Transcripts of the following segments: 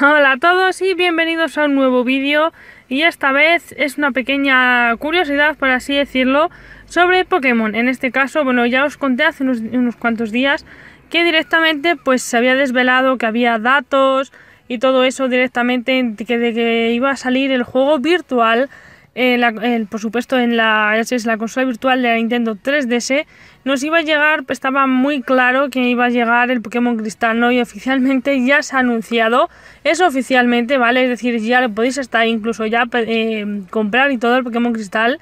Hola a todos y bienvenidos a un nuevo vídeo y esta vez es una pequeña curiosidad por así decirlo sobre Pokémon. En este caso, bueno, ya os conté hace unos, unos cuantos días que directamente pues se había desvelado que había datos, y todo eso directamente que, de que iba a salir el juego virtual por supuesto en la, es la consola virtual de la Nintendo 3DS, nos iba a llegar, estaba muy claro que iba a llegar el Pokémon Cristal, ¿no? Y oficialmente ya se ha anunciado, es oficialmente, ¿vale? Es decir, ya lo podéis estar incluso ya eh, comprar y todo el Pokémon Cristal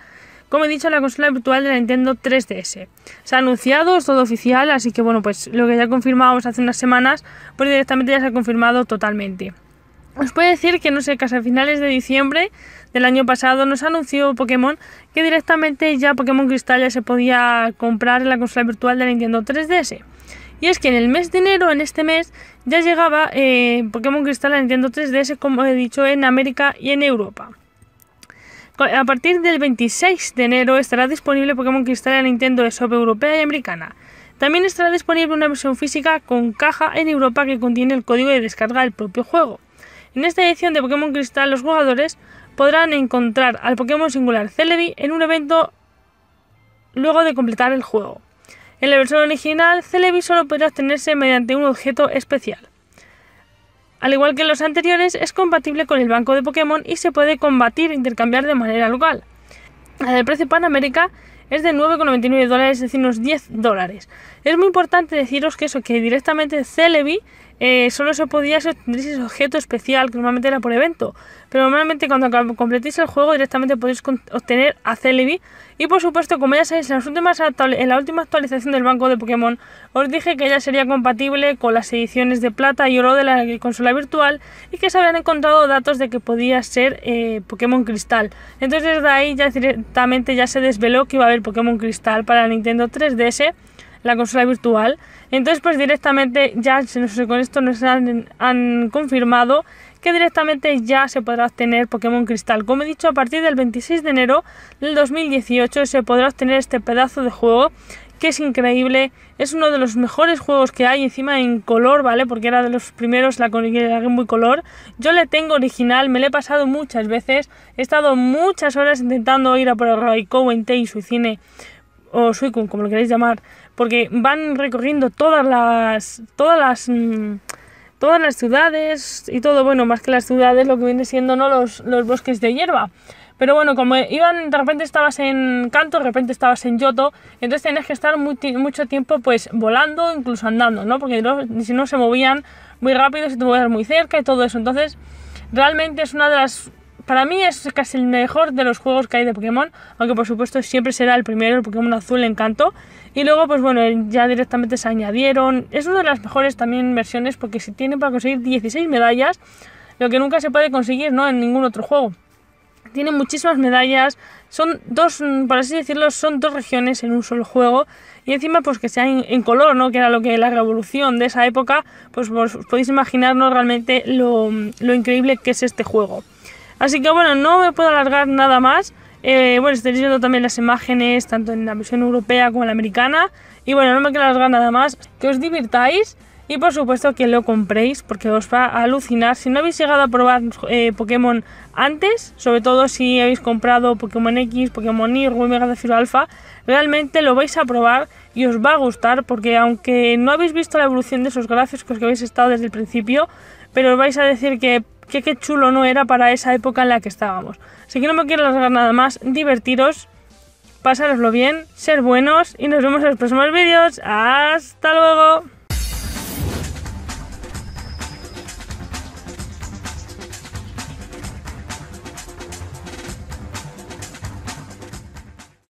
como he dicho, la consola virtual de la Nintendo 3DS. Se ha anunciado, es todo oficial, así que bueno, pues lo que ya confirmábamos hace unas semanas, pues directamente ya se ha confirmado totalmente. Os puedo decir que no sé, casi a finales de diciembre del año pasado nos anunció Pokémon que directamente ya Pokémon Cristal ya se podía comprar en la consola virtual de la Nintendo 3DS. Y es que en el mes de enero, en este mes, ya llegaba eh, Pokémon Cristal a Nintendo 3DS, como he dicho, en América y en Europa. A partir del 26 de enero estará disponible Pokémon Cristal en Nintendo eShop europea y americana. También estará disponible una versión física con caja en Europa que contiene el código de descarga del propio juego. En esta edición de Pokémon Cristal, los jugadores podrán encontrar al Pokémon singular Celebi en un evento luego de completar el juego. En la versión original, Celebi solo podrá obtenerse mediante un objeto especial. Al igual que los anteriores, es compatible con el banco de Pokémon y se puede combatir e intercambiar de manera local. El precio Panamérica es de 9,99 dólares, es decir, unos 10 dólares. Es muy importante deciros que eso, que directamente Celebi eh, solo se podía obtener ese objeto especial, que normalmente era por evento. Pero normalmente cuando completéis el juego directamente podéis obtener a Celebi. Y por supuesto, como ya sabéis, en, la última actualización del banco de Pokémon os dije que ya sería compatible con las ediciones de plata y oro de la consola virtual y que se habían encontrado datos de que podía ser eh, Pokémon Cristal. Entonces de ahí ya directamente ya se desveló que iba a haber Pokémon Cristal para Nintendo 3DS la consola virtual. Entonces, pues directamente ya con esto nos han, confirmado que directamente ya se podrá obtener Pokémon Cristal. Como he dicho, a partir del 26 de enero del 2018 se podrá obtener este pedazo de juego que es increíble, es uno de los mejores juegos que hay encima en color, ¿vale? Porque era de los primeros la, la Game Color. Yo le tengo original, me lo he pasado muchas veces, he estado muchas horas intentando ir a por el en Tei y cine o Suicune, como lo queréis llamar, porque van recorriendo todas las todas las mm, todas las ciudades y todo, bueno, más que las ciudades, lo que viene siendo no los, los bosques de hierba. Pero bueno, como iban, de repente estabas en canto, de repente estabas en Yoto, entonces tenías que estar mucho tiempo pues volando, incluso andando, ¿no? Porque si no se movían muy rápido, se te movían muy cerca y todo eso. Entonces, realmente es una de las para mí es casi el mejor de los juegos que hay de Pokémon, aunque por supuesto siempre será el primero, el Pokémon Azul Encanto. Y luego, pues bueno, ya directamente se añadieron. Es una de las mejores también versiones porque si tiene para conseguir 16 medallas, lo que nunca se puede conseguir, ¿no? En ningún otro juego. Tiene muchísimas medallas, son dos, mm, por así decirlo, son dos regiones en un solo juego. Y encima, pues que sea en, color, ¿no? Que era lo que la revolución de esa época, pues, pues podéis imaginarnos realmente mm, lo increíble que es este juego. Así que bueno, no me puedo alargar nada más. Eh, bueno, estaréis viendo también las imágenes, tanto en la versión europea como en la americana. Y bueno, no me quiero alargar nada más. Que os divirtáis y por supuesto que lo compréis porque os va a alucinar. Si no habéis llegado a probar eh, Pokémon antes, sobre todo si habéis comprado Pokémon X, Pokémon Y, mega Mega Zafiro Alpha, realmente lo vais a probar y os va a gustar porque aunque no habéis visto la evolución de esos gráficos que habéis estado desde el principio, pero os vais a decir que que qué chulo no era para esa época en la que estábamos. Así que no me quiero alargar nada más, divertiros, pasároslo bien, ser buenos y nos vemos en los próximos vídeos. ¡Hasta luego!